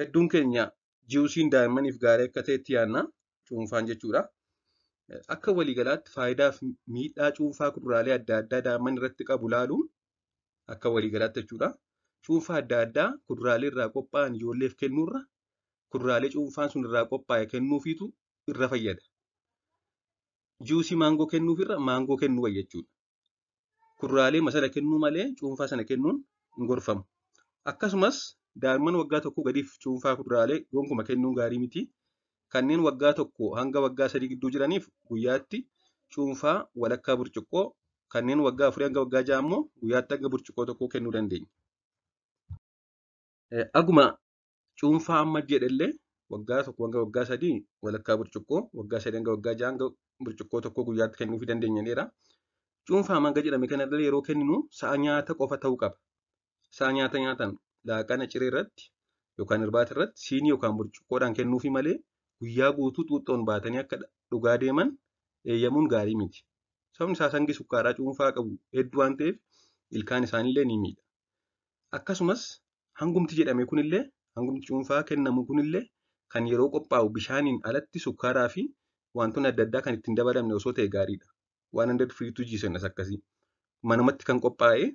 Hedduun keenya ji'uusiin daa'immaniif gaarii akka ta'etti yaadna cuunfaan jechuudha. Akka waliigalaatti faayidaa fi miidhaa cuunfaa kuduraalee adda addaa daa'imman irratti qabu ilaaluun akka waliigalaatti jechuudha. Cuunfaa adda addaa kuduraalee irraa qophaa'an ijoolleef kennuurra kuduraalee cuunfaan sun irraa qophaa'e kennuufiitu irra fayyada. Ji'uusii maangoo kennuufirra maangoo kennu wayya jechuudha. Kuduraalee masala kennuu malee cuunfaa sana kennuun hin gorfamu. Daa'imman waggaa tokko gadiif cuunfaa kuduraale gonkuma kennuun gaarii miti. Kanneen waggaa tokko hanga waggaa sadii gidduu jiraniif guyyaatti cuunfaa walakkaa burcuqqoo, kanneen waggaa hanga waggaa immoo guyyaatti hanga burcuqqoo tokkoo kennuu dandeenya. Eh, aguma cuunfaa waggaa tokko hanga waggaa sadii walakkaa burcuqqoo, waggaa sadii hanga waggaa ja'a hanga burcuqqoo tokkoo guyyaatti kennuufii dandeenyaniira. Cuunfaa manga jedhame kanarra yeroo kenninu sa'a nyaata qofa ta'uu qaba. Sa'a nyaata nyaatan laaqana ciree irratti yookaan irbaata irratti siinii yookaan burcuqqoodhaan kennuufi malee guyyaa guutuu xuuxxoon baatanii akka dhugaa deeman eeyyamuun gaarii miti. Sabni isaa sangi sukkaaraa cuunfaa qabu hedduu waan ta'eef ilkaan isaaniillee ni miidha. Akkasumas hangumti jedhame kunillee hangumti cuunfaa kennamu kunillee kan yeroo qophaa'u bishaaniin alatti sukkaaraa fi wantoonni adda addaa kan ittiin dabalamne osoo ta'e gaariidha. Waan hundatti firiituu jiisennas akkasii. Manumatti kan qophaa'e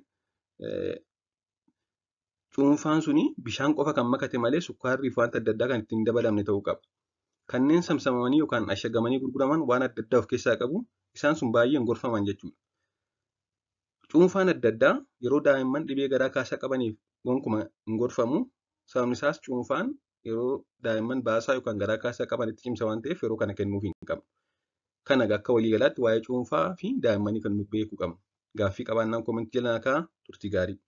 Cuunfaan sun bishaan qofa kan makate malee sukkaarrii fi wanta adda addaa kan ittiin dabalamne ta'uu qaba. Kanneen saamsamamanii yookaan ashagamanii gurguraman waan adda addaa of keessaa qabu. Isaan sun baay'een gorfaman jechuudha. Cuunfaan adda addaa yeroo daa'imman dhibee garaa kaasaa qabaniif gonkumaa hin gorfamu. Sababni isaas cuunfaan yeroo daa'imman baasaa yookaan garaa kaasaa cimsa waan ta'eef yeroo kana kennuuf hin Kana akka waliigalaatti waa'ee cuunfaa fi daa'immanii kan qabna. Gaaffii qabaannaan